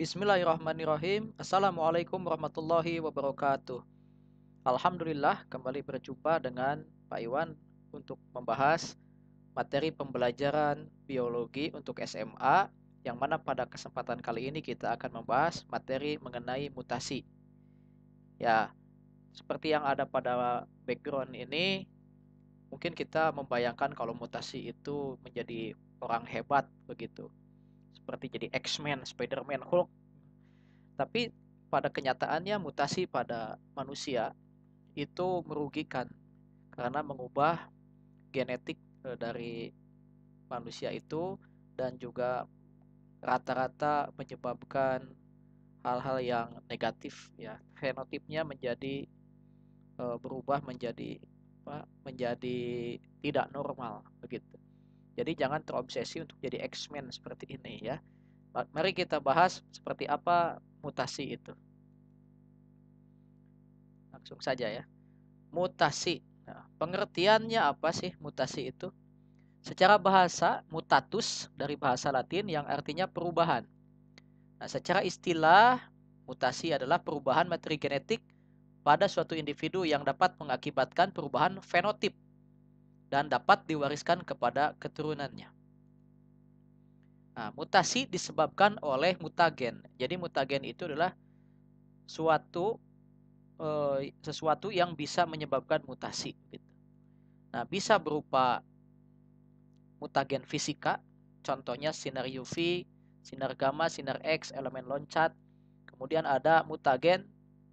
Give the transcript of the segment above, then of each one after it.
Bismillahirrahmanirrahim. Assalamualaikum warahmatullahi wabarakatuh. Alhamdulillah kembali berjumpa dengan Pak Iwan untuk membahas materi pembelajaran biologi untuk SMA yang mana pada kesempatan kali ini kita akan membahas materi mengenai mutasi. Ya, seperti yang ada pada background ini, mungkin kita membayangkan kalau mutasi itu menjadi orang hebat begitu seperti jadi X-Men, Spider-Man, Hulk. Tapi pada kenyataannya mutasi pada manusia itu merugikan karena mengubah genetik eh, dari manusia itu dan juga rata-rata menyebabkan hal-hal yang negatif ya fenotipnya menjadi eh, berubah menjadi menjadi tidak normal begitu jadi jangan terobsesi untuk jadi X-Men seperti ini ya. Mari kita bahas seperti apa mutasi itu. Langsung saja ya. Mutasi. Nah, pengertiannya apa sih mutasi itu? Secara bahasa, mutatus dari bahasa Latin yang artinya perubahan. Nah, secara istilah, mutasi adalah perubahan materi genetik pada suatu individu yang dapat mengakibatkan perubahan fenotip dan dapat diwariskan kepada keturunannya. Nah, mutasi disebabkan oleh mutagen. Jadi mutagen itu adalah suatu e, sesuatu yang bisa menyebabkan mutasi. Gitu. Nah, bisa berupa mutagen fisika, contohnya sinar UV, sinar gamma, sinar X, elemen loncat. Kemudian ada mutagen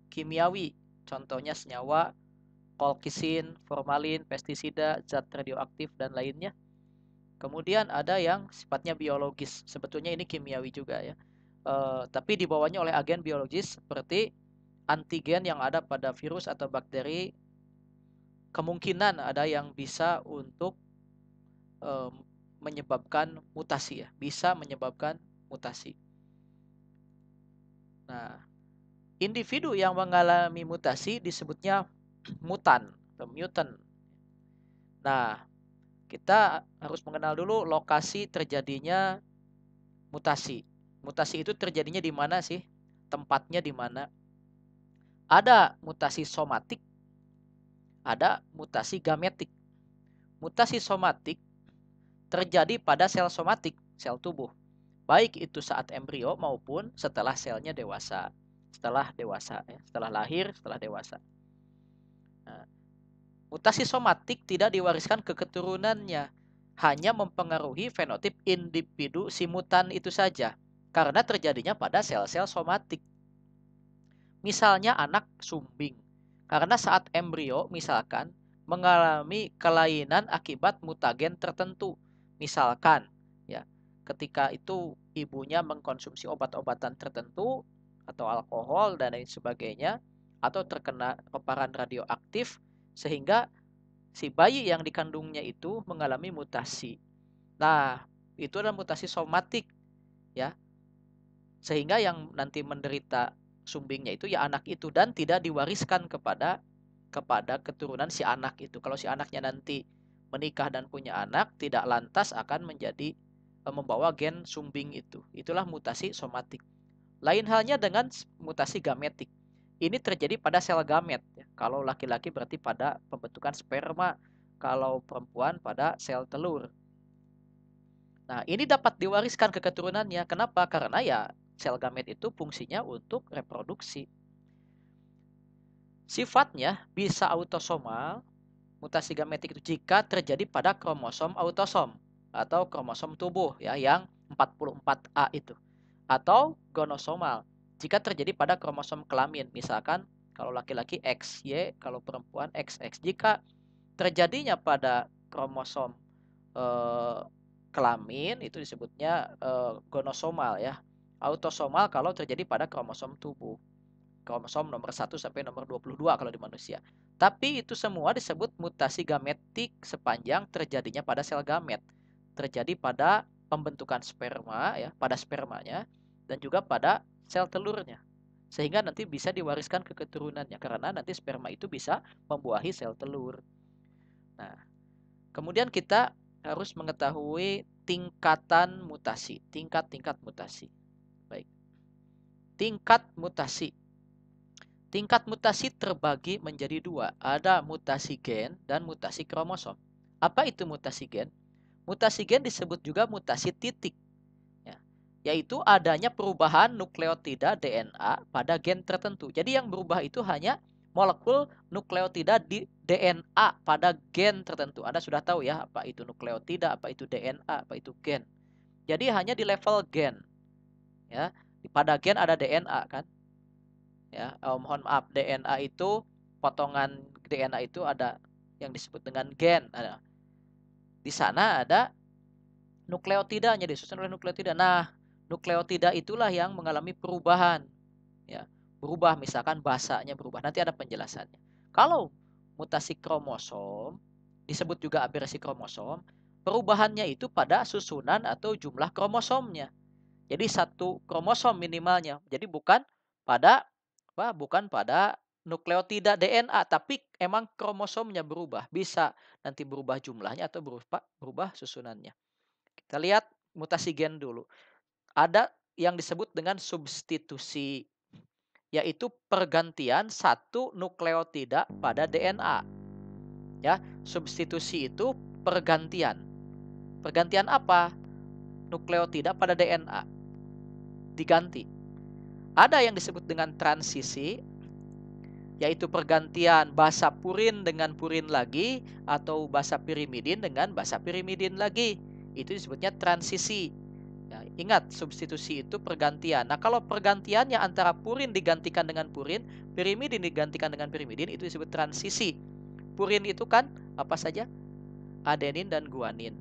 kimiawi, contohnya senyawa, kolkisin, formalin, pestisida, zat radioaktif, dan lainnya. Kemudian ada yang sifatnya biologis. Sebetulnya ini kimiawi juga ya. E, tapi dibawanya oleh agen biologis seperti antigen yang ada pada virus atau bakteri. Kemungkinan ada yang bisa untuk e, menyebabkan mutasi ya. Bisa menyebabkan mutasi. Nah, individu yang mengalami mutasi disebutnya mutan atau mutant. Nah, kita harus mengenal dulu lokasi terjadinya mutasi. Mutasi itu terjadinya di mana sih? Tempatnya di mana? Ada mutasi somatik, ada mutasi gametik. Mutasi somatik terjadi pada sel somatik, sel tubuh. Baik itu saat embrio maupun setelah selnya dewasa. Setelah dewasa, ya. setelah lahir, setelah dewasa. Mutasi somatik tidak diwariskan ke keturunannya, hanya mempengaruhi fenotip individu si mutan itu saja karena terjadinya pada sel-sel somatik. Misalnya anak sumbing, karena saat embrio misalkan mengalami kelainan akibat mutagen tertentu. Misalkan ya, ketika itu ibunya mengkonsumsi obat-obatan tertentu atau alkohol dan lain sebagainya atau terkena paparan radioaktif sehingga si bayi yang dikandungnya itu mengalami mutasi. Nah, itu adalah mutasi somatik ya. Sehingga yang nanti menderita sumbingnya itu ya anak itu dan tidak diwariskan kepada kepada keturunan si anak itu. Kalau si anaknya nanti menikah dan punya anak, tidak lantas akan menjadi eh, membawa gen sumbing itu. Itulah mutasi somatik. Lain halnya dengan mutasi gametik. Ini terjadi pada sel gamet. Ya. Kalau laki-laki berarti pada pembentukan sperma, kalau perempuan pada sel telur. Nah, ini dapat diwariskan ke keturunannya. Kenapa? Karena ya sel gamet itu fungsinya untuk reproduksi. Sifatnya bisa autosomal, mutasi gametik itu jika terjadi pada kromosom autosom atau kromosom tubuh ya yang 44A itu atau gonosomal jika terjadi pada kromosom kelamin. Misalkan kalau laki-laki X Y, kalau perempuan XX. Jika terjadinya pada kromosom e, kelamin itu disebutnya e, gonosomal ya. Autosomal kalau terjadi pada kromosom tubuh. Kromosom nomor 1 sampai nomor 22 kalau di manusia. Tapi itu semua disebut mutasi gametik sepanjang terjadinya pada sel gamet. Terjadi pada pembentukan sperma ya, pada spermanya dan juga pada sel telurnya sehingga nanti bisa diwariskan ke keturunannya karena nanti sperma itu bisa membuahi sel telur. Nah, kemudian kita harus mengetahui tingkatan mutasi, tingkat-tingkat mutasi. Baik. Tingkat mutasi. Tingkat mutasi terbagi menjadi dua, ada mutasi gen dan mutasi kromosom. Apa itu mutasi gen? Mutasi gen disebut juga mutasi titik yaitu adanya perubahan nukleotida DNA pada gen tertentu. Jadi yang berubah itu hanya molekul nukleotida di DNA pada gen tertentu. Anda sudah tahu ya apa itu nukleotida, apa itu DNA, apa itu gen. Jadi hanya di level gen. Ya, pada gen ada DNA kan? Ya, oh, mohon maaf, DNA itu potongan DNA itu ada yang disebut dengan gen. Ada. Di sana ada nukleotida nukleotidanya disusun oleh nukleotida. Nah, nukleotida itulah yang mengalami perubahan. Ya, berubah misalkan bahasanya berubah. Nanti ada penjelasannya. Kalau mutasi kromosom disebut juga aberasi kromosom, perubahannya itu pada susunan atau jumlah kromosomnya. Jadi satu kromosom minimalnya. Jadi bukan pada apa? Bukan pada nukleotida DNA, tapi emang kromosomnya berubah. Bisa nanti berubah jumlahnya atau berubah, berubah susunannya. Kita lihat mutasi gen dulu ada yang disebut dengan substitusi, yaitu pergantian satu nukleotida pada DNA. Ya, substitusi itu pergantian. Pergantian apa? Nukleotida pada DNA diganti. Ada yang disebut dengan transisi, yaitu pergantian basa purin dengan purin lagi atau basa pirimidin dengan basa pirimidin lagi. Itu disebutnya transisi Ingat, substitusi itu pergantian. Nah, kalau pergantiannya antara purin digantikan dengan purin, pirimidin digantikan dengan pirimidin, itu disebut transisi. Purin itu kan apa saja? Adenin dan guanin.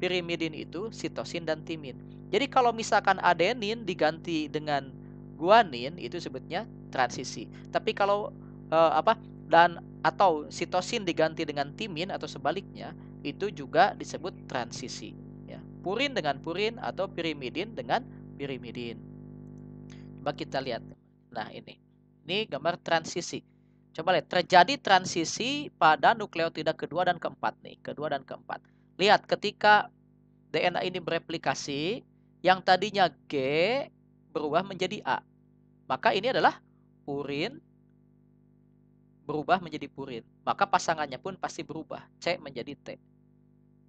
Pirimidin itu sitosin dan timin. Jadi kalau misalkan adenin diganti dengan guanin, itu sebutnya transisi. Tapi kalau eh, apa dan atau sitosin diganti dengan timin atau sebaliknya, itu juga disebut transisi purin dengan purin atau pirimidin dengan pirimidin. Coba kita lihat. Nah, ini. Ini gambar transisi. Coba lihat, terjadi transisi pada nukleotida kedua dan keempat nih, kedua dan keempat. Lihat ketika DNA ini bereplikasi, yang tadinya G berubah menjadi A. Maka ini adalah purin berubah menjadi purin. Maka pasangannya pun pasti berubah, C menjadi T.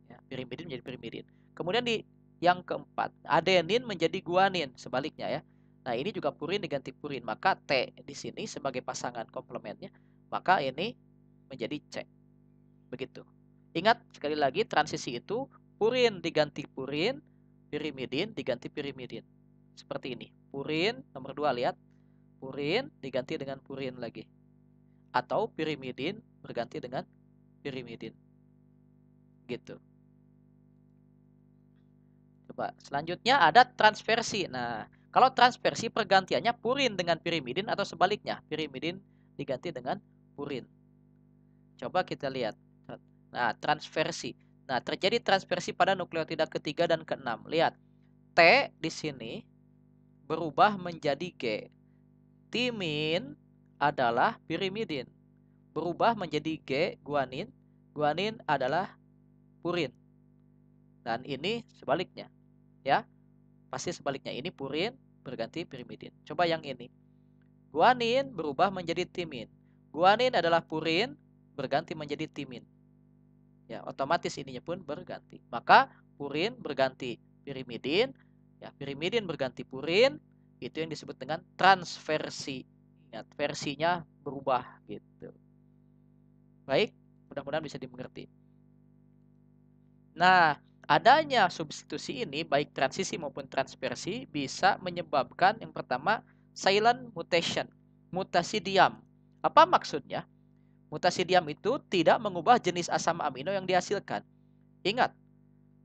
Ya, pirimidin menjadi pirimidin. Kemudian di yang keempat, adenin menjadi guanin sebaliknya ya. Nah, ini juga purin diganti purin, maka T di sini sebagai pasangan komplementnya, maka ini menjadi C. Begitu. Ingat sekali lagi transisi itu purin diganti purin, pirimidin diganti pirimidin. Seperti ini. Purin nomor dua lihat. Purin diganti dengan purin lagi. Atau pirimidin berganti dengan pirimidin. Gitu. Pak. Selanjutnya ada transversi. Nah, kalau transversi pergantiannya purin dengan pirimidin atau sebaliknya, pirimidin diganti dengan purin. Coba kita lihat. Nah, transversi. Nah, terjadi transversi pada nukleotida ketiga dan keenam. Lihat, T di sini berubah menjadi G. Timin adalah pirimidin. Berubah menjadi G, guanin. Guanin adalah purin. Dan ini sebaliknya ya pasti sebaliknya ini purin berganti pirimidin coba yang ini guanin berubah menjadi timin guanin adalah purin berganti menjadi timin ya otomatis ininya pun berganti maka purin berganti pirimidin ya pirimidin berganti purin itu yang disebut dengan transversi versinya berubah gitu baik mudah-mudahan bisa dimengerti nah Adanya substitusi ini baik transisi maupun transversi bisa menyebabkan yang pertama silent mutation, mutasi diam. Apa maksudnya? Mutasi diam itu tidak mengubah jenis asam amino yang dihasilkan. Ingat,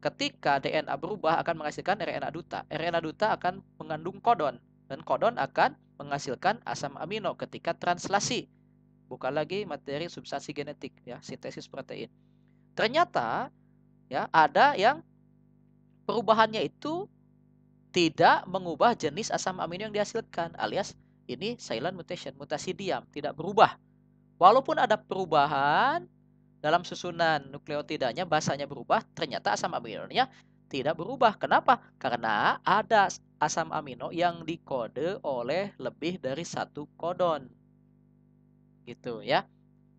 ketika DNA berubah akan menghasilkan RNA duta. RNA duta akan mengandung kodon dan kodon akan menghasilkan asam amino ketika translasi. Bukan lagi materi substansi genetik ya, sintesis protein. Ternyata ya ada yang perubahannya itu tidak mengubah jenis asam amino yang dihasilkan alias ini silent mutation mutasi diam tidak berubah walaupun ada perubahan dalam susunan nukleotidanya bahasanya berubah ternyata asam aminonya tidak berubah kenapa karena ada asam amino yang dikode oleh lebih dari satu kodon gitu ya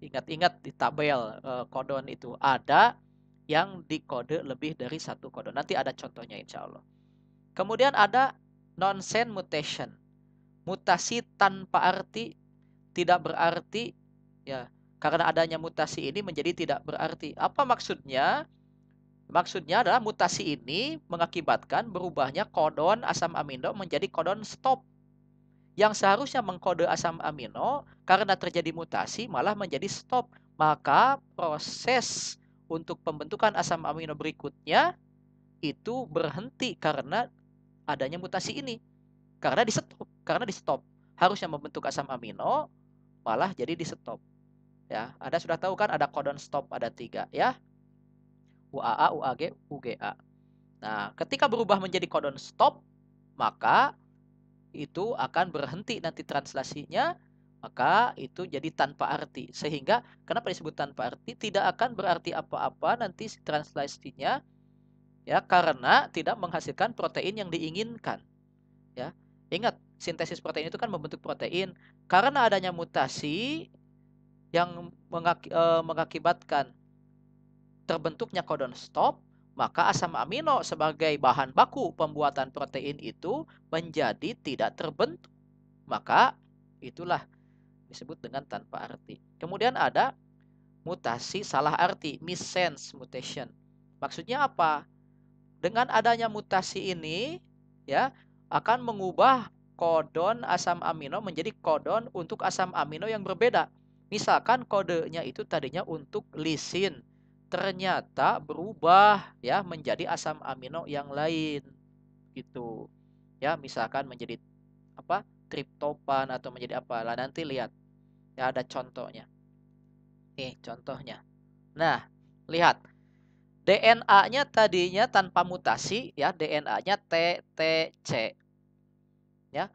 ingat-ingat di tabel e, kodon itu ada yang dikode lebih dari satu kode. Nanti ada contohnya insya Allah. Kemudian ada nonsense mutation. Mutasi tanpa arti, tidak berarti, ya karena adanya mutasi ini menjadi tidak berarti. Apa maksudnya? Maksudnya adalah mutasi ini mengakibatkan berubahnya kodon asam amino menjadi kodon stop. Yang seharusnya mengkode asam amino karena terjadi mutasi malah menjadi stop. Maka proses untuk pembentukan asam amino berikutnya itu berhenti karena adanya mutasi ini. Karena di stop, karena di stop. Harusnya membentuk asam amino malah jadi di stop. Ya, Anda sudah tahu kan ada kodon stop ada tiga ya. UAA, UAG, UGA. Nah, ketika berubah menjadi kodon stop, maka itu akan berhenti nanti translasinya maka itu jadi tanpa arti. Sehingga kenapa disebut tanpa arti? Tidak akan berarti apa-apa nanti translasinya ya karena tidak menghasilkan protein yang diinginkan. Ya. Ingat, sintesis protein itu kan membentuk protein karena adanya mutasi yang e, mengakibatkan terbentuknya kodon stop, maka asam amino sebagai bahan baku pembuatan protein itu menjadi tidak terbentuk. Maka itulah disebut dengan tanpa arti. Kemudian ada mutasi salah arti, missense mutation. Maksudnya apa? Dengan adanya mutasi ini ya akan mengubah kodon asam amino menjadi kodon untuk asam amino yang berbeda. Misalkan kodenya itu tadinya untuk lisin, ternyata berubah ya menjadi asam amino yang lain gitu. Ya, misalkan menjadi apa? triptofan atau menjadi apa? Lah nanti lihat Ya, ada contohnya. Nih, contohnya. Nah, lihat. DNA-nya tadinya tanpa mutasi ya, DNA-nya TTC. Ya.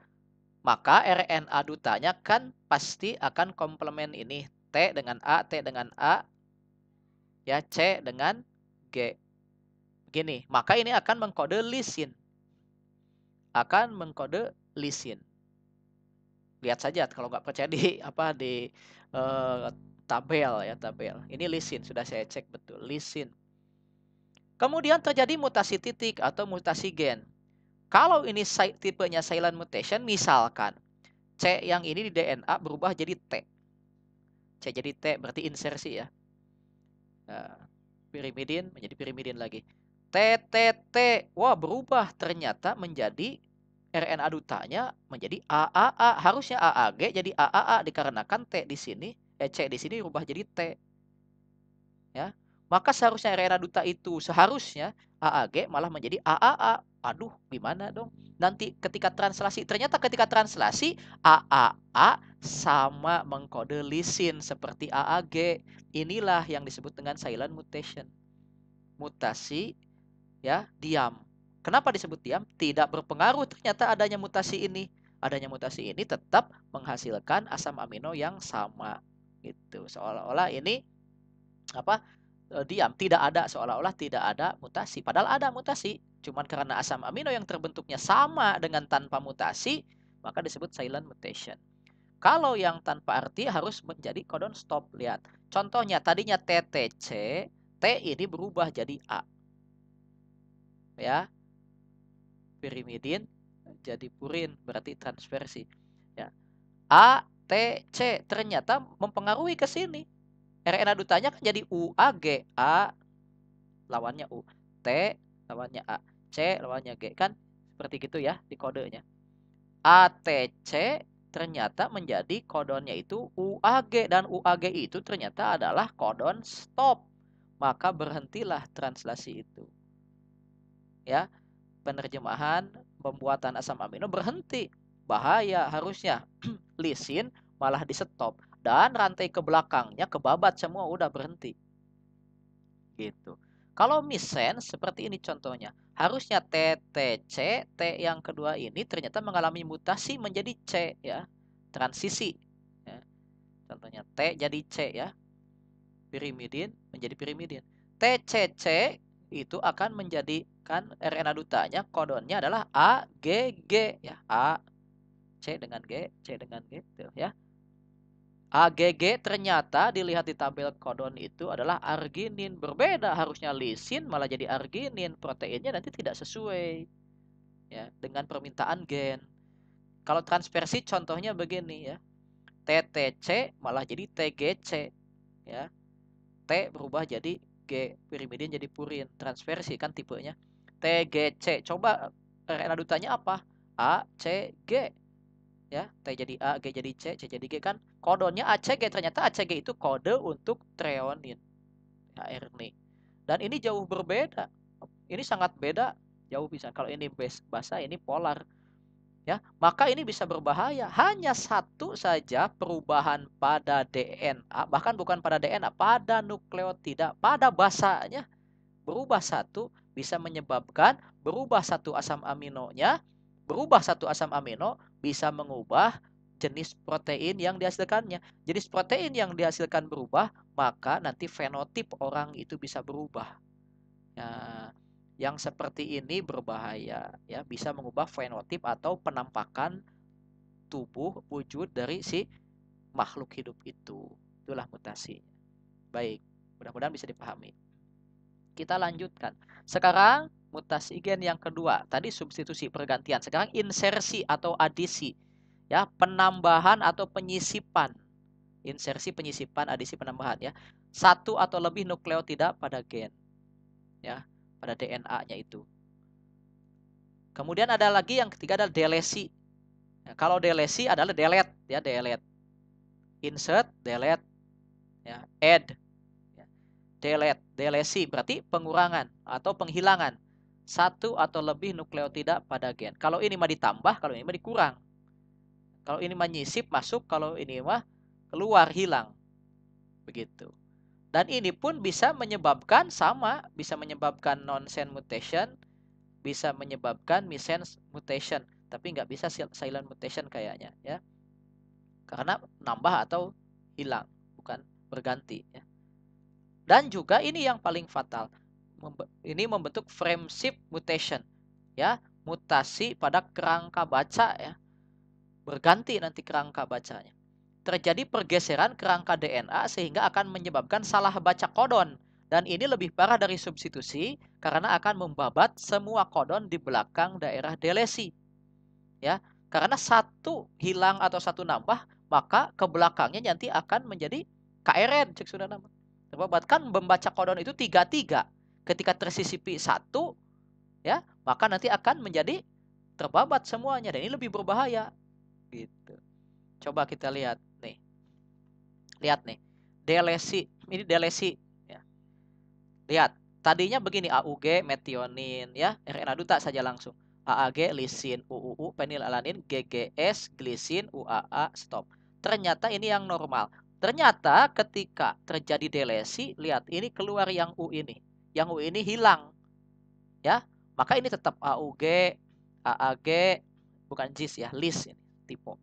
Maka RNA dutanya kan pasti akan komplement ini T dengan A, T dengan A, ya C dengan G. Gini, maka ini akan mengkode lisin. Akan mengkode lisin lihat saja kalau nggak percaya di apa di uh, tabel ya tabel. Ini lisin sudah saya cek betul lisin. Kemudian terjadi mutasi titik atau mutasi gen. Kalau ini tipenya silent mutation misalkan C yang ini di DNA berubah jadi T. C jadi T berarti insersi ya. Nah, pirimidin menjadi pirimidin lagi. T T T wah berubah ternyata menjadi RNA dutanya menjadi AAA. Harusnya AAG jadi AAA dikarenakan T di sini, eh, di sini rubah jadi T. Ya. Maka seharusnya RNA duta itu seharusnya AAG malah menjadi AAA. Aduh, gimana dong? Nanti ketika translasi, ternyata ketika translasi AAA sama mengkode lisin seperti AAG. Inilah yang disebut dengan silent mutation. Mutasi ya diam Kenapa disebut diam? Tidak berpengaruh ternyata adanya mutasi ini. Adanya mutasi ini tetap menghasilkan asam amino yang sama gitu. Seolah-olah ini apa? E, diam, tidak ada seolah-olah tidak ada mutasi. Padahal ada mutasi, cuman karena asam amino yang terbentuknya sama dengan tanpa mutasi, maka disebut silent mutation. Kalau yang tanpa arti harus menjadi kodon stop. Lihat, contohnya tadinya TTC, T ini berubah jadi A. Ya, pirimidin eh, jadi purin berarti transversi ya A T C ternyata mempengaruhi ke sini RNA dutanya kan jadi U A G A lawannya U T lawannya A C lawannya G kan seperti gitu ya di kodenya A T C ternyata menjadi kodonnya itu U-A-G dan U-A-G itu ternyata adalah kodon stop maka berhentilah translasi itu ya penerjemahan pembuatan asam amino berhenti. Bahaya harusnya. Lisin malah di stop dan rantai ke belakangnya kebabat semua udah berhenti. Gitu. Kalau misen seperti ini contohnya. Harusnya TTC, T yang kedua ini ternyata mengalami mutasi menjadi C ya. Transisi. Ya. Contohnya T jadi C ya. Pirimidin menjadi pirimidin. TCC itu akan menjadi kan RNA dutanya kodonnya adalah A G G ya A C dengan G C dengan G tuh gitu, ya AGG ternyata dilihat di tabel kodon itu adalah arginin berbeda harusnya lisin malah jadi arginin proteinnya nanti tidak sesuai ya dengan permintaan gen kalau transversi contohnya begini ya TTC malah jadi TGC ya T berubah jadi G pirimidin jadi purin transversi kan tipenya T G C coba eh, rena dutanya apa A C G ya T jadi A G jadi C C jadi G kan kodonnya ACG ternyata ACG itu kode untuk treonin air nah, nih dan ini jauh berbeda ini sangat beda jauh bisa kalau ini base basa ini polar ya maka ini bisa berbahaya hanya satu saja perubahan pada DNA bahkan bukan pada DNA pada nukleotida pada basanya berubah satu bisa menyebabkan berubah satu asam aminonya, berubah satu asam amino bisa mengubah jenis protein yang dihasilkannya. Jenis protein yang dihasilkan berubah, maka nanti fenotip orang itu bisa berubah. Nah, yang seperti ini berbahaya, ya bisa mengubah fenotip atau penampakan tubuh wujud dari si makhluk hidup itu. Itulah mutasi. Baik, mudah-mudahan bisa dipahami kita hmm. lanjutkan. Sekarang mutasi gen yang kedua. Tadi substitusi pergantian. Sekarang insersi atau adisi. Ya, penambahan atau penyisipan. Insersi, penyisipan, adisi, penambahan ya. Satu atau lebih nukleotida pada gen. Ya, pada DNA-nya itu. Kemudian ada lagi yang ketiga adalah delesi. Ya, kalau delesi adalah delete ya, delete. Insert, delete. Ya, add, delete, delesi berarti pengurangan atau penghilangan satu atau lebih nukleotida pada gen. Kalau ini mah ditambah, kalau ini mah dikurang. Kalau ini mah nyisip masuk, kalau ini mah keluar hilang. Begitu. Dan ini pun bisa menyebabkan sama, bisa menyebabkan nonsense mutation, bisa menyebabkan missense mutation, tapi nggak bisa silent mutation kayaknya ya. Karena nambah atau hilang, bukan berganti ya. Dan juga ini yang paling fatal. Ini membentuk frame shift mutation. Ya, mutasi pada kerangka baca ya. Berganti nanti kerangka bacanya. Terjadi pergeseran kerangka DNA sehingga akan menyebabkan salah baca kodon. Dan ini lebih parah dari substitusi karena akan membabat semua kodon di belakang daerah delesi. Ya, karena satu hilang atau satu nambah, maka ke belakangnya nanti akan menjadi KRN, cek sudah nama kan membaca kodon itu tiga tiga ketika tersisipi satu ya maka nanti akan menjadi terbabat semuanya dan ini lebih berbahaya gitu coba kita lihat nih lihat nih delesi ini delesi ya. lihat tadinya begini AUG metionin ya RNA duta saja langsung AAG lisin UUU penilalanin GGS glisin UAA stop ternyata ini yang normal Ternyata ketika terjadi delesi, lihat ini keluar yang U ini. Yang U ini hilang. Ya, maka ini tetap AUG, AAG, bukan JIS ya, list ini, tipe.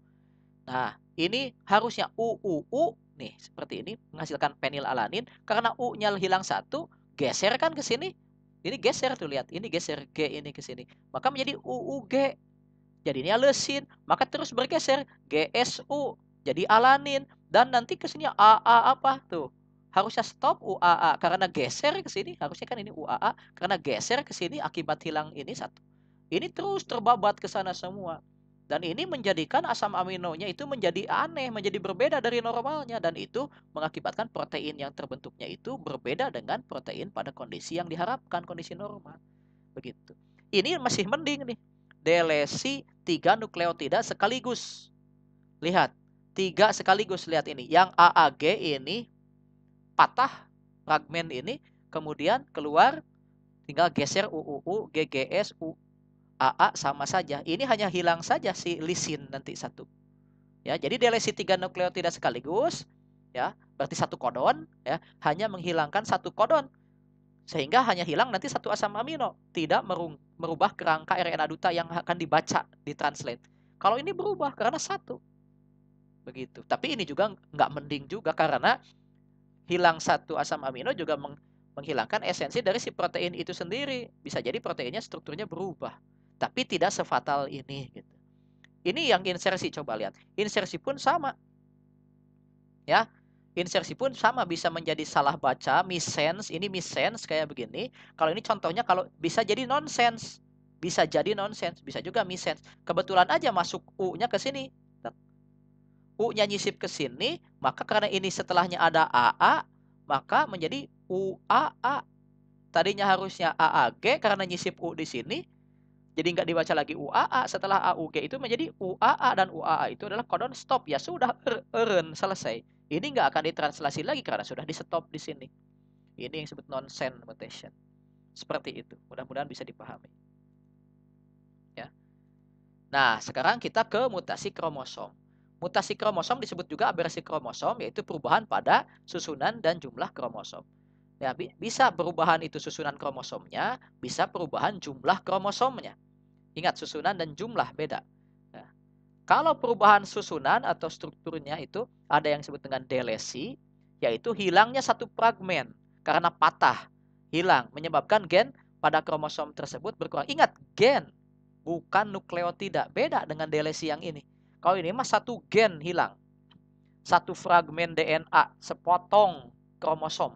Nah, ini harusnya UUU nih seperti ini menghasilkan penil karena U-nya hilang satu, geser kan ke sini. Ini geser tuh lihat, ini geser G ini ke sini. Maka menjadi UUG. ini lesin, maka terus bergeser GSU jadi alanin, dan nanti ke sini AA apa tuh? Harusnya stop UAA karena geser ke sini. Harusnya kan ini UAA karena geser ke sini akibat hilang ini satu. Ini terus terbabat ke sana semua. Dan ini menjadikan asam aminonya itu menjadi aneh, menjadi berbeda dari normalnya. Dan itu mengakibatkan protein yang terbentuknya itu berbeda dengan protein pada kondisi yang diharapkan, kondisi normal. Begitu. Ini masih mending nih. Delesi tiga nukleotida sekaligus. Lihat, tiga sekaligus lihat ini. Yang AAG ini patah fragmen ini, kemudian keluar tinggal geser UUU, GGS, UAA sama saja. Ini hanya hilang saja si lisin nanti satu. Ya, jadi delesi tiga nukleotida sekaligus, ya, berarti satu kodon, ya, hanya menghilangkan satu kodon sehingga hanya hilang nanti satu asam amino, tidak merubah kerangka RNA duta yang akan dibaca, ditranslate. Kalau ini berubah karena satu, begitu. Tapi ini juga nggak mending juga karena hilang satu asam amino juga meng menghilangkan esensi dari si protein itu sendiri. Bisa jadi proteinnya strukturnya berubah, tapi tidak sefatal ini gitu. Ini yang insersi coba lihat. Insersi pun sama. Ya, insersi pun sama bisa menjadi salah baca, missense, ini missense kayak begini. Kalau ini contohnya kalau bisa jadi nonsense. Bisa jadi nonsense, bisa juga missense. Kebetulan aja masuk U-nya ke sini, U-nya nyisip ke sini, maka karena ini setelahnya ada AA, maka menjadi UAA. Tadinya harusnya AAG karena nyisip U di sini, jadi nggak dibaca lagi UAA setelah AUG itu menjadi UAA dan UAA itu adalah kodon stop ya sudah er, eren selesai. Ini nggak akan ditranslasi lagi karena sudah di stop di sini. Ini yang disebut nonsense mutation. Seperti itu. Mudah-mudahan bisa dipahami. Ya. Nah, sekarang kita ke mutasi kromosom. Mutasi kromosom disebut juga aberasi kromosom, yaitu perubahan pada susunan dan jumlah kromosom. Ya, bisa perubahan itu susunan kromosomnya, bisa perubahan jumlah kromosomnya. Ingat susunan dan jumlah beda. Nah, kalau perubahan susunan atau strukturnya itu ada yang disebut dengan delesi, yaitu hilangnya satu fragmen karena patah, hilang, menyebabkan gen pada kromosom tersebut berkurang. Ingat, gen bukan nukleotida, beda dengan delesi yang ini kalau ini mah satu gen hilang. Satu fragmen DNA, sepotong kromosom.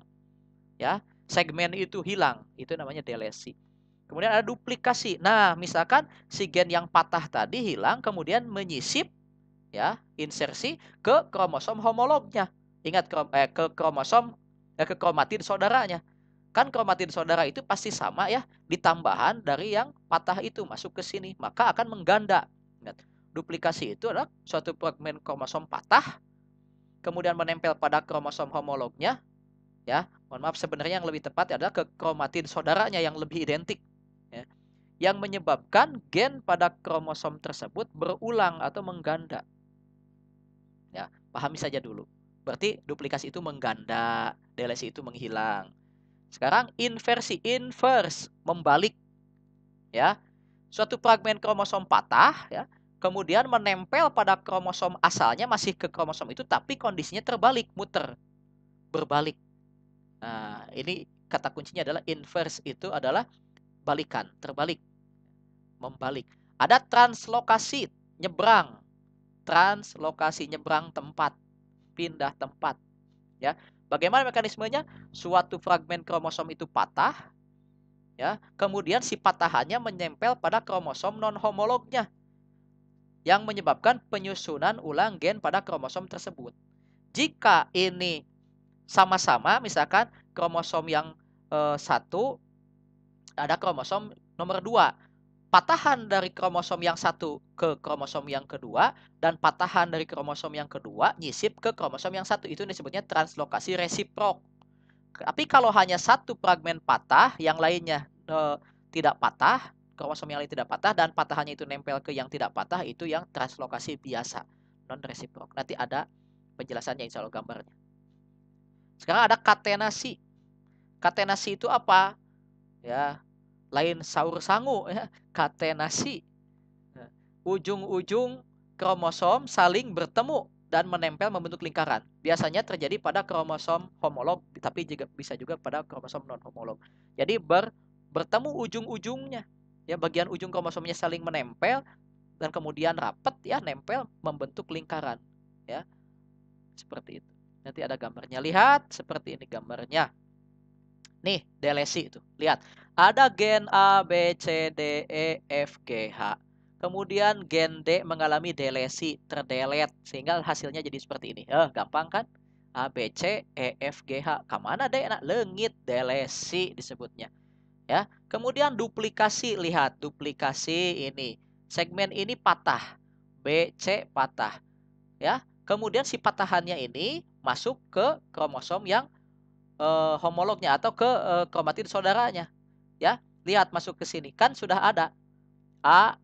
Ya, segmen itu hilang. Itu namanya delesi. Kemudian ada duplikasi. Nah, misalkan si gen yang patah tadi hilang kemudian menyisip ya, insersi ke kromosom homolognya. Ingat krom, eh, ke kromosom eh, ke kromatin saudaranya. Kan kromatin saudara itu pasti sama ya, ditambahan dari yang patah itu masuk ke sini, maka akan mengganda. Duplikasi itu adalah suatu fragmen kromosom patah kemudian menempel pada kromosom homolognya ya. Mohon maaf sebenarnya yang lebih tepat adalah ke kromatin saudaranya yang lebih identik ya. Yang menyebabkan gen pada kromosom tersebut berulang atau mengganda. Ya, pahami saja dulu. Berarti duplikasi itu mengganda, delesi itu menghilang. Sekarang inversi inverse membalik ya. Suatu fragmen kromosom patah ya kemudian menempel pada kromosom asalnya masih ke kromosom itu tapi kondisinya terbalik muter berbalik nah ini kata kuncinya adalah inverse itu adalah balikan terbalik membalik ada translokasi nyebrang translokasi nyebrang tempat pindah tempat ya bagaimana mekanismenya suatu fragmen kromosom itu patah ya kemudian si patahannya menempel pada kromosom non homolognya yang menyebabkan penyusunan ulang gen pada kromosom tersebut. Jika ini sama-sama, misalkan kromosom yang e, satu ada kromosom nomor dua, patahan dari kromosom yang satu ke kromosom yang kedua dan patahan dari kromosom yang kedua nyisip ke kromosom yang satu itu disebutnya translokasi resiprok. Tapi kalau hanya satu fragmen patah, yang lainnya e, tidak patah, yang tidak patah dan patahannya itu nempel ke yang tidak patah itu yang translokasi biasa non resiprok. Nanti ada penjelasannya insya Allah gambarnya. Sekarang ada katenasi. Katenasi itu apa? Ya, lain saur sangu ya, katenasi. Ya, ujung-ujung kromosom saling bertemu dan menempel membentuk lingkaran. Biasanya terjadi pada kromosom homolog, tapi juga bisa juga pada kromosom non homolog. Jadi ber, bertemu ujung-ujungnya ya bagian ujung kromosomnya saling menempel dan kemudian rapat ya nempel membentuk lingkaran ya seperti itu nanti ada gambarnya lihat seperti ini gambarnya nih delesi itu lihat ada gen A B C D E F G H kemudian gen D mengalami delesi terdelet sehingga hasilnya jadi seperti ini eh gampang kan A B C E F G H kemana D nak lengit delesi disebutnya ya. Kemudian duplikasi, lihat duplikasi ini. Segmen ini patah, BC patah. Ya. Kemudian si patahannya ini masuk ke kromosom yang e, homolognya atau ke e, eh, kromatid saudaranya. Ya, lihat masuk ke sini. Kan sudah ada A,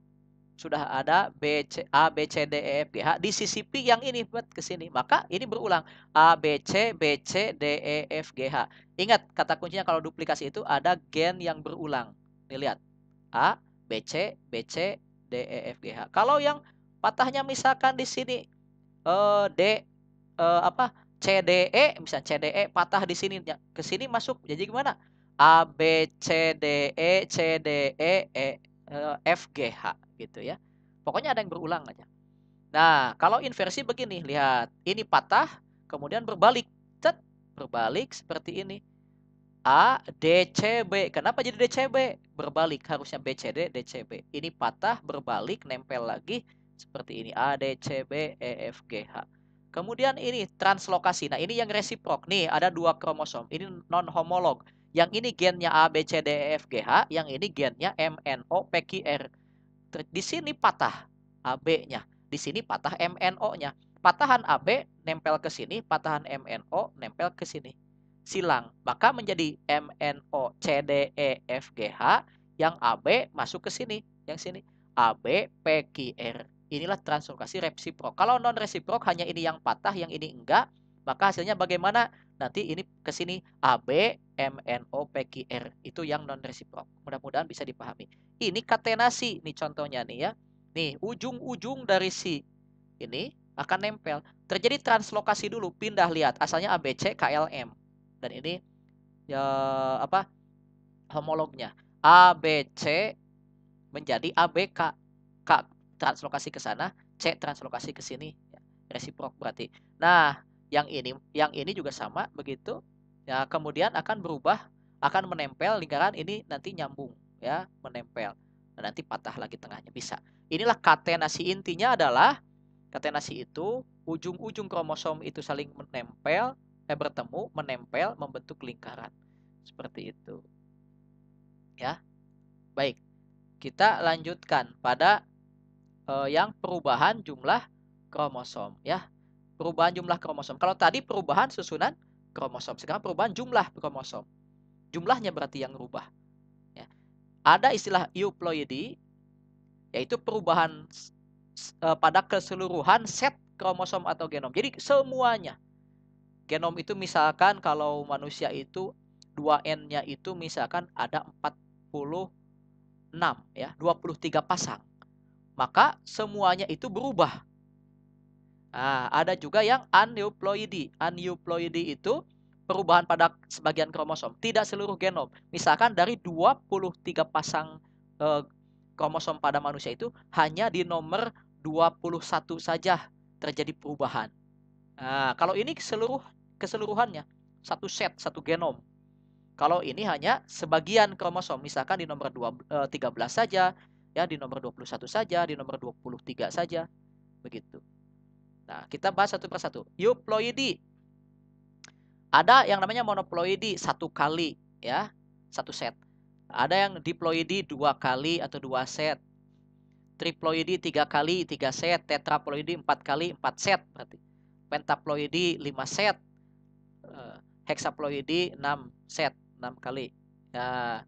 sudah ada B, C, A, B, C, D, E, F, G, H. di p yang ini buat ke sini. Maka ini berulang. A, B, C, B, C, D, E, F, G, H. Ingat, kata kuncinya kalau duplikasi itu ada gen yang berulang. Nih lihat. A, B, C, B, C, D, E, F, G, H. Kalau yang patahnya misalkan di sini eh, D, eh, apa, C, D, E, misalnya C, D, E, patah di sini. Ya, ke sini masuk. Jadi gimana? A, B, C, D, E, C, D, E, E, F, G, H gitu ya. Pokoknya ada yang berulang aja. Nah, kalau inversi begini, lihat. Ini patah, kemudian berbalik. Cet, berbalik seperti ini. A, D, C, B. Kenapa jadi D, C, B? Berbalik. Harusnya B, C, D, D, C, B. Ini patah, berbalik, nempel lagi. Seperti ini. A, D, C, B, E, F, G, H. Kemudian ini translokasi. Nah, ini yang resiprok. Nih, ada dua kromosom. Ini non-homolog. Yang ini gennya A, B, C, D, E, F, G, H. Yang ini gennya M, N, O, P, Q, R. Di sini patah AB-nya, di sini patah MNO-nya. Patahan AB nempel ke sini, patahan MNO nempel ke sini. Silang. Maka menjadi MNO CDEFGH yang AB masuk ke sini, yang sini. AB PQR. Inilah translokasi resiprok. Kalau non resiprok hanya ini yang patah, yang ini enggak, maka hasilnya bagaimana? nanti ini ke sini AB MNO PQR itu yang non resiprok. Mudah-mudahan bisa dipahami. Ini katenasi nih contohnya nih ya. Nih ujung-ujung dari si ini akan nempel. Terjadi translokasi dulu, pindah lihat asalnya ABC KLM. Dan ini ya apa? homolognya. ABC menjadi ABK. K translokasi ke sana, C translokasi ke sini. Ya, resiprok berarti. Nah, yang ini yang ini juga sama begitu ya kemudian akan berubah akan menempel lingkaran ini nanti nyambung ya menempel dan nah, nanti patah lagi tengahnya bisa inilah katenasi intinya adalah katenasi itu ujung-ujung kromosom itu saling menempel eh bertemu menempel membentuk lingkaran seperti itu ya baik kita lanjutkan pada eh, yang perubahan jumlah kromosom ya perubahan jumlah kromosom. Kalau tadi perubahan susunan kromosom, sekarang perubahan jumlah kromosom. Jumlahnya berarti yang berubah. Ya. Ada istilah euploidy, yaitu perubahan e, pada keseluruhan set kromosom atau genom. Jadi semuanya. Genom itu misalkan kalau manusia itu 2N-nya itu misalkan ada 46 ya, 23 pasang. Maka semuanya itu berubah Nah, ada juga yang aneuploidy. Aneuploidy itu perubahan pada sebagian kromosom, tidak seluruh genom. Misalkan dari 23 pasang eh, kromosom pada manusia itu hanya di nomor 21 saja terjadi perubahan. Nah, kalau ini seluruh keseluruhannya, satu set, satu genom. Kalau ini hanya sebagian kromosom, misalkan di nomor 2, eh, 13 saja, ya di nomor 21 saja, di nomor 23 saja, begitu kita bahas satu persatu. Euploidy. Ada yang namanya monoploidy satu kali ya, satu set. Ada yang diploidy dua kali atau dua set. Triploidy tiga kali tiga set, tetraploidy empat kali empat set berarti. Pentaploidy lima set, eh, hexaploidy enam set enam kali. Nah,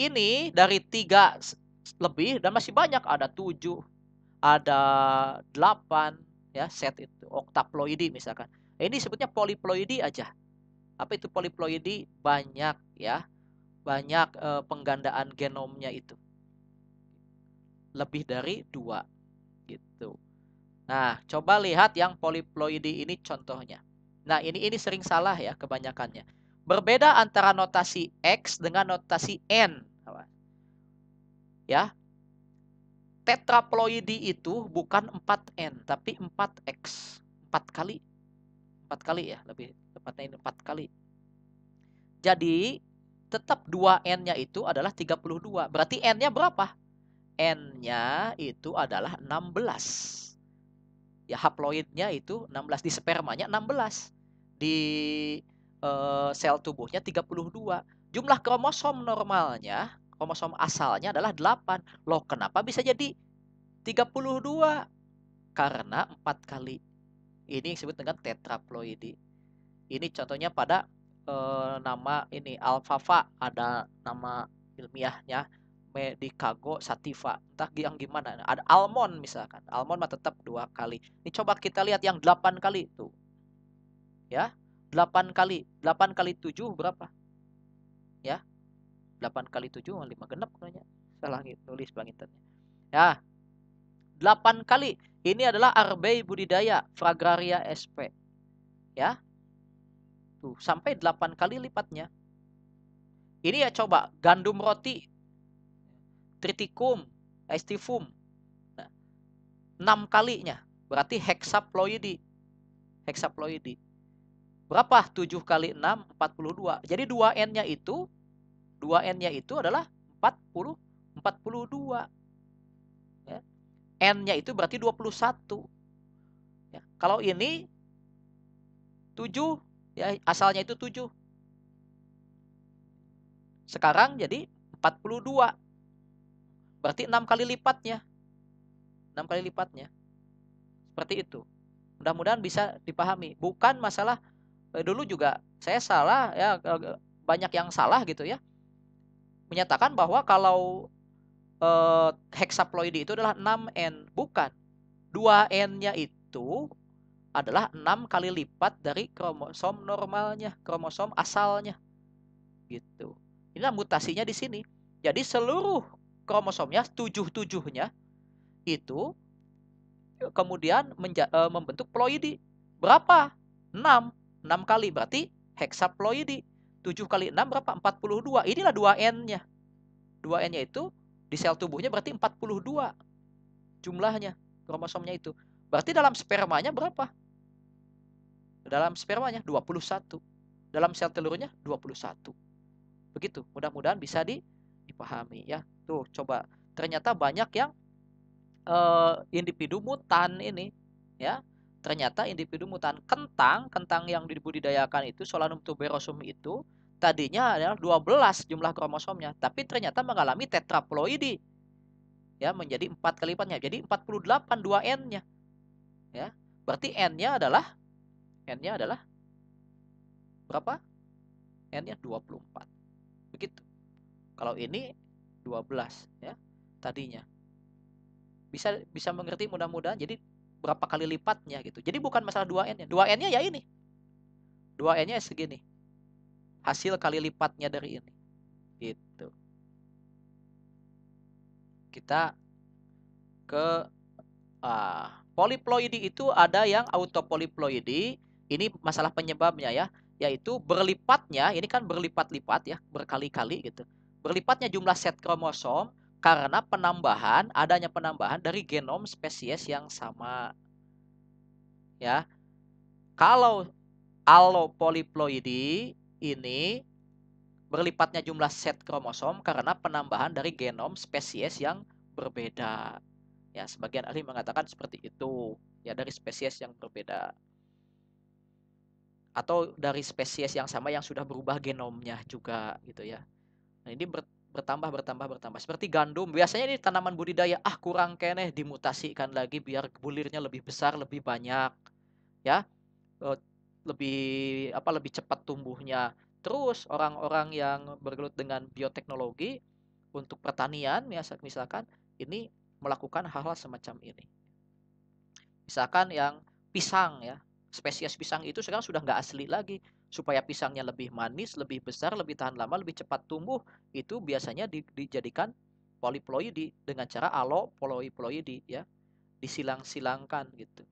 ini dari tiga lebih dan masih banyak ada tujuh ada 8 ya set itu oktaploidi misalkan. Nah, ini sebutnya poliploidi aja. Apa itu poliploidi? Banyak ya. Banyak e, penggandaan genomnya itu. Lebih dari dua gitu. Nah, coba lihat yang poliploidi ini contohnya. Nah, ini ini sering salah ya kebanyakannya. Berbeda antara notasi X dengan notasi N. Ya, tetraploidi itu bukan 4N tapi 4X. 4 kali. 4 kali ya, lebih tepatnya ini 4 kali. Jadi tetap 2N-nya itu adalah 32. Berarti N-nya berapa? N-nya itu adalah 16. Ya haploidnya itu 16 di spermanya 16. Di uh, sel tubuhnya 32. Jumlah kromosom normalnya kromosom asalnya adalah 8. Loh, kenapa bisa jadi 32? Karena 4 kali. Ini disebut dengan tetraploidi. Ini contohnya pada e, nama ini alfalfa ada nama ilmiahnya Medicago sativa. Entah yang gimana. Ada almond misalkan. Almond mah tetap dua kali. Ini coba kita lihat yang 8 kali itu. Ya. 8 kali. 8 kali 7 berapa? Ya. 8 kali 7 5 genep namanya. Salah nulis gitu, Bang Intannya. Ya. 8 kali. Ini adalah arbei budidaya Fragraria SP. Ya. Tuh, sampai 8 kali lipatnya. Ini ya coba gandum roti triticum, estivum. Nah, 6 kalinya. Berarti hexaploidi. Hexaploidi. Berapa? 7 kali 6, 42. Jadi 2N-nya itu 2N-nya itu adalah 40, 42. Ya. N-nya itu berarti 21. Ya. Kalau ini 7, ya asalnya itu 7. Sekarang jadi 42. Berarti 6 kali lipatnya. 6 kali lipatnya. Seperti itu. Mudah-mudahan bisa dipahami. Bukan masalah eh, dulu juga saya salah ya banyak yang salah gitu ya menyatakan bahwa kalau eh, hexaploidi itu adalah 6N. Bukan. 2N-nya itu adalah 6 kali lipat dari kromosom normalnya, kromosom asalnya. Gitu. Inilah mutasinya di sini. Jadi seluruh kromosomnya, tujuh-tujuhnya itu kemudian menja- eh, membentuk ploidi. Berapa? 6. 6 kali berarti heksaploidi. 7 kali 6 berapa? 42. Inilah 2N-nya. 2N-nya itu di sel tubuhnya berarti 42 jumlahnya kromosomnya itu. Berarti dalam spermanya berapa? Dalam spermanya 21. Dalam sel telurnya 21. Begitu. Mudah-mudahan bisa dipahami ya. Tuh coba ternyata banyak yang uh, individu mutan ini ya Ternyata individu mutan kentang, kentang yang dibudidayakan itu Solanum tuberosum itu tadinya adalah 12 jumlah kromosomnya, tapi ternyata mengalami tetraploidi. Ya, menjadi 4 kali lipatnya. Jadi 48 2 N-nya. Ya. Berarti N-nya adalah N-nya adalah berapa? N-nya 24. Begitu. Kalau ini 12 ya tadinya. Bisa bisa mengerti mudah-mudahan. Jadi berapa kali lipatnya gitu. Jadi bukan masalah 2N-nya. 2N-nya ya ini. 2N-nya segini. Hasil kali lipatnya dari ini. Gitu. Kita ke uh, poliploidi itu ada yang autopoliploidi. Ini masalah penyebabnya ya, yaitu berlipatnya, ini kan berlipat-lipat ya, berkali-kali gitu. Berlipatnya jumlah set kromosom karena penambahan adanya penambahan dari genom spesies yang sama. Ya. Kalau allopoliploidy ini berlipatnya jumlah set kromosom karena penambahan dari genom spesies yang berbeda. Ya, sebagian ahli mengatakan seperti itu, ya dari spesies yang berbeda. Atau dari spesies yang sama yang sudah berubah genomnya juga gitu ya. Nah, ini ber bertambah bertambah bertambah seperti gandum biasanya ini tanaman budidaya ah kurang keneh dimutasikan lagi biar bulirnya lebih besar lebih banyak ya e, lebih apa lebih cepat tumbuhnya terus orang-orang yang bergelut dengan bioteknologi untuk pertanian misalkan ini melakukan hal-hal semacam ini misalkan yang pisang ya spesies pisang itu sekarang sudah nggak asli lagi. Supaya pisangnya lebih manis, lebih besar, lebih tahan lama, lebih cepat tumbuh, itu biasanya di, dijadikan poliploidi dengan cara alo poliploidi ya, disilang-silangkan gitu.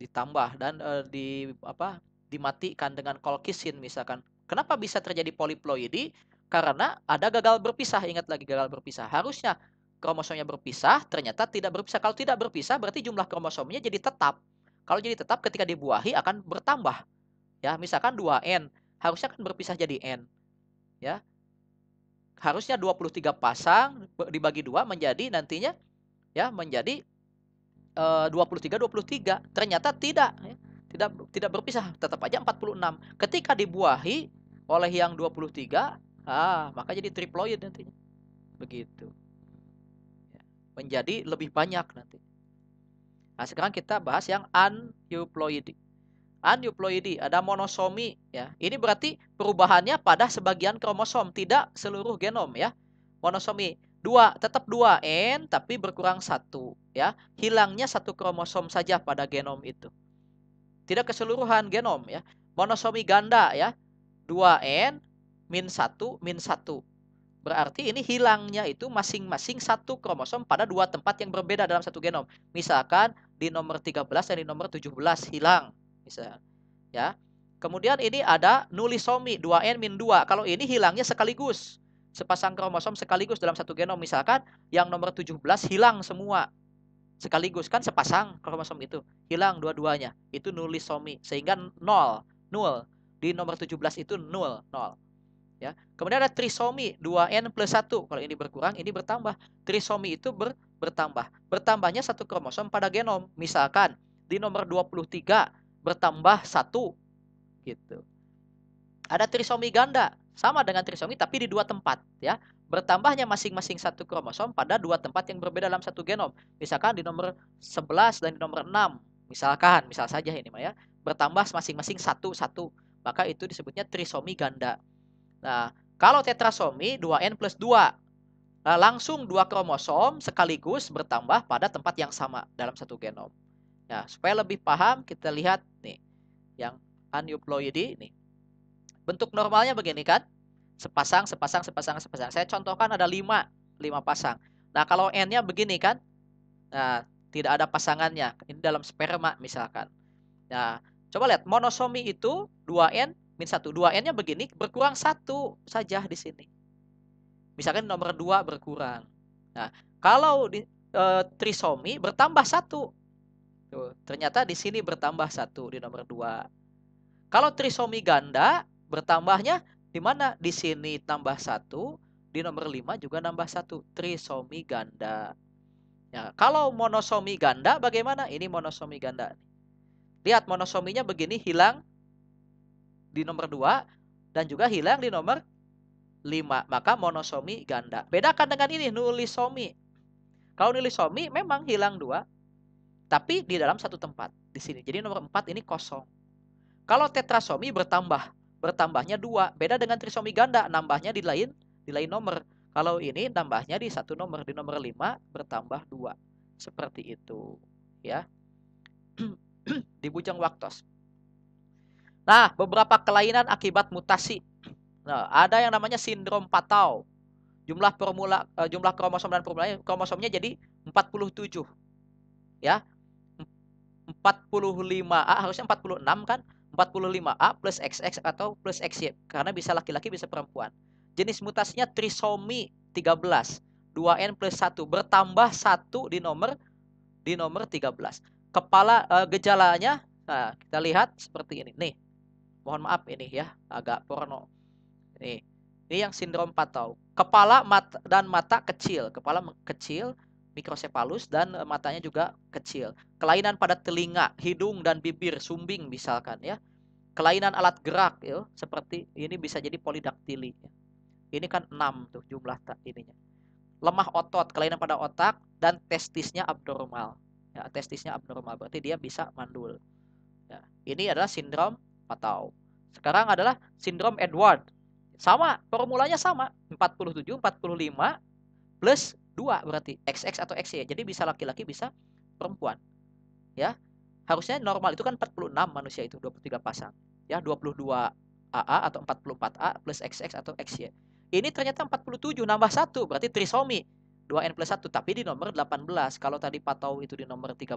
Ditambah dan e, di apa? dimatikan dengan kolkisin misalkan. Kenapa bisa terjadi poliploidi? Karena ada gagal berpisah, ingat lagi gagal berpisah. Harusnya kromosomnya berpisah, ternyata tidak berpisah. Kalau tidak berpisah berarti jumlah kromosomnya jadi tetap kalau jadi tetap ketika dibuahi akan bertambah. Ya, misalkan 2n harusnya akan berpisah jadi n. Ya. Harusnya 23 pasang dibagi dua menjadi nantinya ya menjadi e, 23 23. Ternyata tidak ya. Tidak tidak berpisah, tetap aja 46. Ketika dibuahi oleh yang 23, ah maka jadi triploid nantinya. Begitu. Ya. Menjadi lebih banyak nantinya. Nah, sekarang kita bahas yang aneuploidy. Aneuploidy ada monosomi ya. Ini berarti perubahannya pada sebagian kromosom, tidak seluruh genom ya. Monosomi dua tetap dua n tapi berkurang satu ya hilangnya satu kromosom saja pada genom itu tidak keseluruhan genom ya monosomi ganda ya dua n min satu min satu Berarti ini hilangnya itu masing-masing satu kromosom pada dua tempat yang berbeda dalam satu genom. Misalkan di nomor 13 dan di nomor 17 hilang. Misal. Ya. Kemudian ini ada nulisomi 2N-2. Kalau ini hilangnya sekaligus. Sepasang kromosom sekaligus dalam satu genom. Misalkan yang nomor 17 hilang semua. Sekaligus kan sepasang kromosom itu. Hilang dua-duanya. Itu nulisomi. Sehingga nol. Nul. Di nomor 17 itu nol Nol ya. Kemudian ada trisomi 2n plus 1. Kalau ini berkurang, ini bertambah. Trisomi itu ber, bertambah. Bertambahnya satu kromosom pada genom. Misalkan di nomor 23 bertambah satu gitu. Ada trisomi ganda, sama dengan trisomi tapi di dua tempat ya. Bertambahnya masing-masing satu kromosom pada dua tempat yang berbeda dalam satu genom. Misalkan di nomor 11 dan di nomor 6. Misalkan, misal saja ini Maya, bertambah masing-masing satu satu, maka itu disebutnya trisomi ganda. Nah, kalau tetrasomi 2N plus 2. Nah, langsung dua kromosom sekaligus bertambah pada tempat yang sama dalam satu genom. Nah, supaya lebih paham kita lihat nih yang aneuploidy ini. Bentuk normalnya begini kan? Sepasang, sepasang, sepasang, sepasang. Saya contohkan ada lima, lima pasang. Nah, kalau N-nya begini kan? Nah, tidak ada pasangannya. Ini dalam sperma misalkan. Nah, coba lihat monosomi itu 2N min 1. 2n-nya begini, berkurang satu saja di sini. Misalkan nomor 2 berkurang. Nah, kalau di, e, trisomi bertambah satu ternyata di sini bertambah satu di nomor 2. Kalau trisomi ganda, bertambahnya di mana? Di sini tambah satu di nomor 5 juga nambah satu trisomi ganda. Ya, kalau monosomi ganda bagaimana? Ini monosomi ganda. Lihat monosominya begini hilang di nomor 2 dan juga hilang di nomor 5. Maka monosomi ganda. Bedakan dengan ini nulisomi. Kalau nulisomi memang hilang dua, tapi di dalam satu tempat di sini. Jadi nomor 4 ini kosong. Kalau tetrasomi bertambah, bertambahnya dua. Beda dengan trisomi ganda, nambahnya di lain di lain nomor. Kalau ini nambahnya di satu nomor, di nomor 5 bertambah dua. Seperti itu, ya. di bujang waktos. Nah, beberapa kelainan akibat mutasi. Nah, ada yang namanya sindrom patau. Jumlah formula uh, eh, jumlah kromosom dan formulanya kromosomnya jadi 47. Ya. 45A harusnya 46 kan? 45A plus XX atau plus XY karena bisa laki-laki bisa perempuan. Jenis mutasinya trisomi 13. 2N plus 1 bertambah 1 di nomor di nomor 13. Kepala uh, gejalanya nah, kita lihat seperti ini. Nih, mohon maaf ini ya agak porno ini ini yang sindrom patau kepala mat dan mata kecil kepala kecil mikrosepalus dan eh, matanya juga kecil kelainan pada telinga hidung dan bibir sumbing misalkan ya kelainan alat gerak ya seperti ini bisa jadi polidaktili ini kan 6 tuh jumlah tak ininya lemah otot kelainan pada otak dan testisnya abnormal ya testisnya abnormal berarti dia bisa mandul ya, ini adalah sindrom atau sekarang adalah sindrom Edward. Sama, formulanya sama, 47 45 plus 2 berarti XX atau XY. Jadi bisa laki-laki bisa perempuan. Ya. Harusnya normal itu kan 46 manusia itu 23 pasang. Ya, 22 AA atau 44A plus XX atau XY. Ini ternyata 47 nambah 1 berarti trisomi. 2N plus 1 tapi di nomor 18. Kalau tadi patau itu di nomor 13,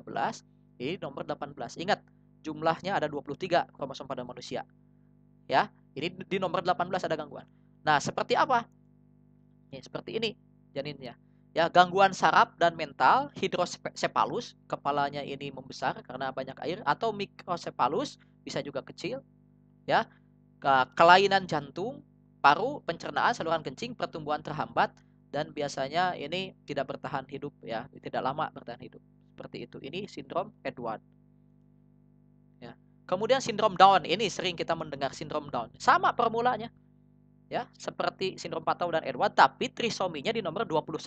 ini nomor 18. Ingat, jumlahnya ada 23 kromosom pada manusia. Ya, ini di nomor 18 ada gangguan. Nah, seperti apa? Ini seperti ini janinnya. Ya, gangguan saraf dan mental, hidrosepalus, kepalanya ini membesar karena banyak air atau mikrosepalus bisa juga kecil. Ya, kelainan jantung, paru, pencernaan, saluran kencing, pertumbuhan terhambat dan biasanya ini tidak bertahan hidup ya, tidak lama bertahan hidup. Seperti itu. Ini sindrom Edward. Kemudian sindrom Down, ini sering kita mendengar sindrom Down. Sama permulanya. Ya, seperti sindrom Patau dan Edward, tapi trisominya di nomor 21.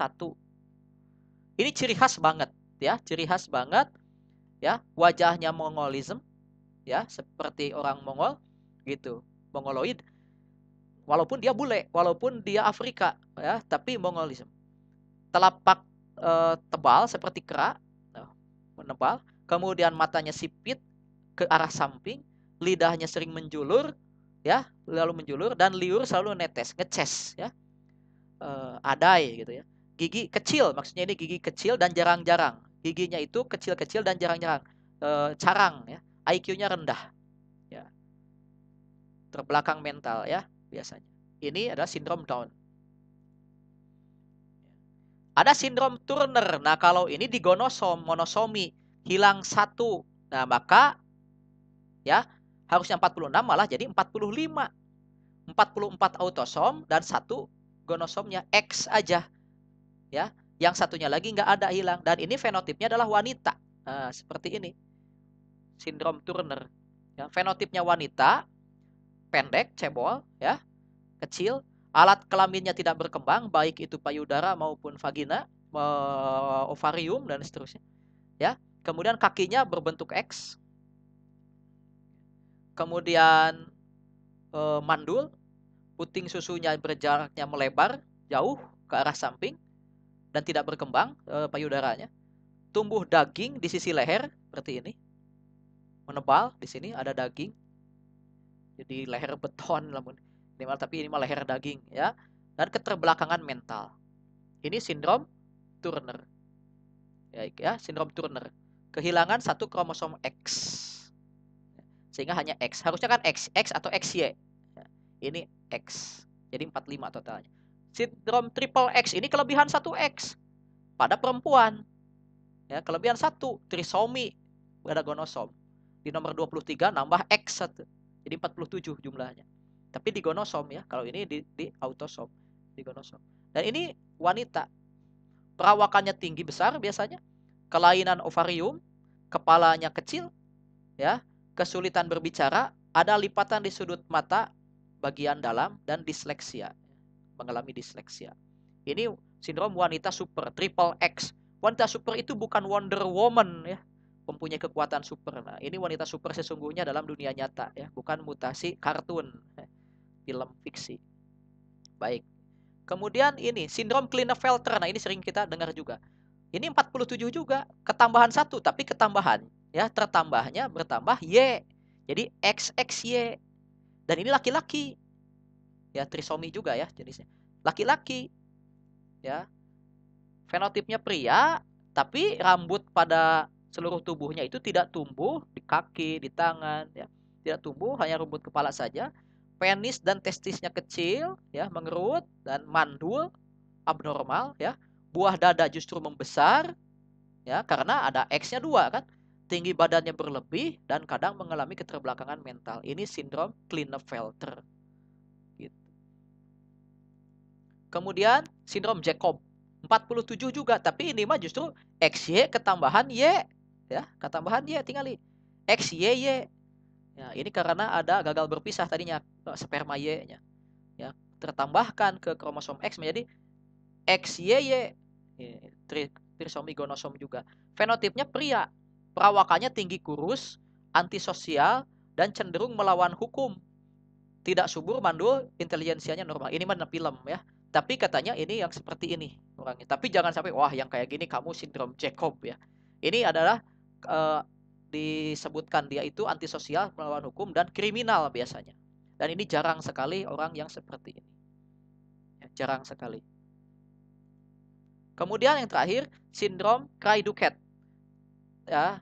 Ini ciri khas banget, ya, ciri khas banget. Ya, wajahnya mongolism, ya, seperti orang Mongol gitu, mongoloid. Walaupun dia bule, walaupun dia Afrika, ya, tapi mongolism. Telapak e, tebal seperti kera, nah, menebal, kemudian matanya sipit, ke arah samping, lidahnya sering menjulur, ya, lalu menjulur dan liur selalu netes, ngeces, ya, e, adai gitu ya. Gigi kecil, maksudnya ini gigi kecil dan jarang-jarang. Giginya itu kecil-kecil dan jarang-jarang, e, carang, ya, IQ-nya rendah, ya, terbelakang mental, ya, biasanya. Ini adalah sindrom Down. Ada sindrom Turner. Nah, kalau ini digonosom, monosomi, hilang satu. Nah, maka ya harusnya 46 malah jadi 45 44 autosom dan satu gonosomnya X aja ya yang satunya lagi nggak ada hilang dan ini fenotipnya adalah wanita nah, seperti ini sindrom Turner ya, fenotipnya wanita pendek cebol ya kecil alat kelaminnya tidak berkembang baik itu payudara maupun vagina ovarium dan seterusnya ya kemudian kakinya berbentuk X kemudian e, mandul, puting susunya berjaraknya melebar jauh ke arah samping dan tidak berkembang e, payudaranya. Tumbuh daging di sisi leher seperti ini. Menebal di sini ada daging. Jadi leher beton namun ini mal tapi ini mah leher daging ya. Dan keterbelakangan mental. Ini sindrom Turner. Ya, ya sindrom Turner. Kehilangan satu kromosom X sehingga hanya X. Harusnya kan X, X atau XY. Ya. Ini X. Jadi 45 totalnya. Sindrom triple X ini kelebihan 1X pada perempuan. Ya, kelebihan satu trisomi pada gonosom. Di nomor 23 nambah X1. Jadi 47 jumlahnya. Tapi di gonosom ya, kalau ini di, di autosom, di gonosom. Dan ini wanita. Perawakannya tinggi besar biasanya, kelainan ovarium, kepalanya kecil, ya, kesulitan berbicara, ada lipatan di sudut mata bagian dalam dan disleksia. Mengalami disleksia. Ini sindrom wanita super, triple X. Wanita super itu bukan Wonder Woman ya, mempunyai kekuatan super. Nah, ini wanita super sesungguhnya dalam dunia nyata ya, bukan mutasi kartun, ya. film fiksi. Baik. Kemudian ini sindrom Klinefelter. Nah, ini sering kita dengar juga. Ini 47 juga, ketambahan satu tapi ketambahan ya tertambahnya bertambah y jadi xxy dan ini laki-laki ya trisomi juga ya jenisnya laki-laki ya fenotipnya pria tapi rambut pada seluruh tubuhnya itu tidak tumbuh di kaki di tangan ya tidak tumbuh hanya rambut kepala saja penis dan testisnya kecil ya mengerut dan mandul abnormal ya buah dada justru membesar ya karena ada X-nya dua kan tinggi badannya berlebih dan kadang mengalami keterbelakangan mental. Ini sindrom Klinefelter. Gitu. Kemudian sindrom Jacob 47 juga, tapi ini mah justru XY ketambahan Y ya, ketambahan Y tinggali XYY. Ya, ini karena ada gagal berpisah tadinya eh, sperma Y-nya. Ya, tertambahkan ke kromosom X menjadi XYY. Iya, trisomi gonosom juga. Fenotipnya pria, Perawakannya tinggi kurus, antisosial, dan cenderung melawan hukum. Tidak subur, mandul, intelijensianya normal. Ini mana film ya. Tapi katanya ini yang seperti ini orangnya. Tapi jangan sampai wah yang kayak gini kamu sindrom Jacob ya. Ini adalah uh, disebutkan dia itu antisosial, melawan hukum dan kriminal biasanya. Dan ini jarang sekali orang yang seperti ini. Ya, jarang sekali. Kemudian yang terakhir, sindrom Kraiduket ya,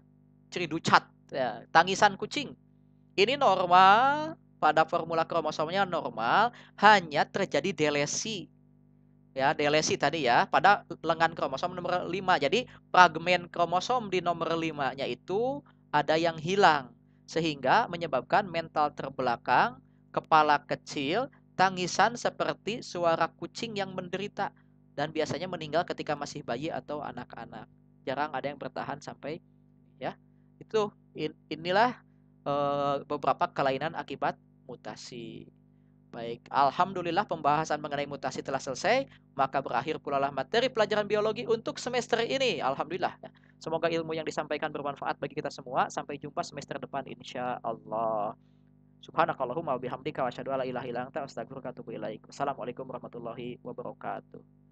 cat, ya, tangisan kucing. Ini normal pada formula kromosomnya normal, hanya terjadi delesi. Ya, delesi tadi ya pada lengan kromosom nomor 5. Jadi fragmen kromosom di nomor 5-nya itu ada yang hilang sehingga menyebabkan mental terbelakang, kepala kecil, tangisan seperti suara kucing yang menderita dan biasanya meninggal ketika masih bayi atau anak-anak. Jarang ada yang bertahan sampai ya itu in, inilah e, beberapa kelainan akibat mutasi baik alhamdulillah pembahasan mengenai mutasi telah selesai maka berakhir pula lah materi pelajaran biologi untuk semester ini alhamdulillah semoga ilmu yang disampaikan bermanfaat bagi kita semua sampai jumpa semester depan insya Allah subhanakallahumma wabihamdika wa syadu ala ilaha illa wa warahmatullahi wabarakatuh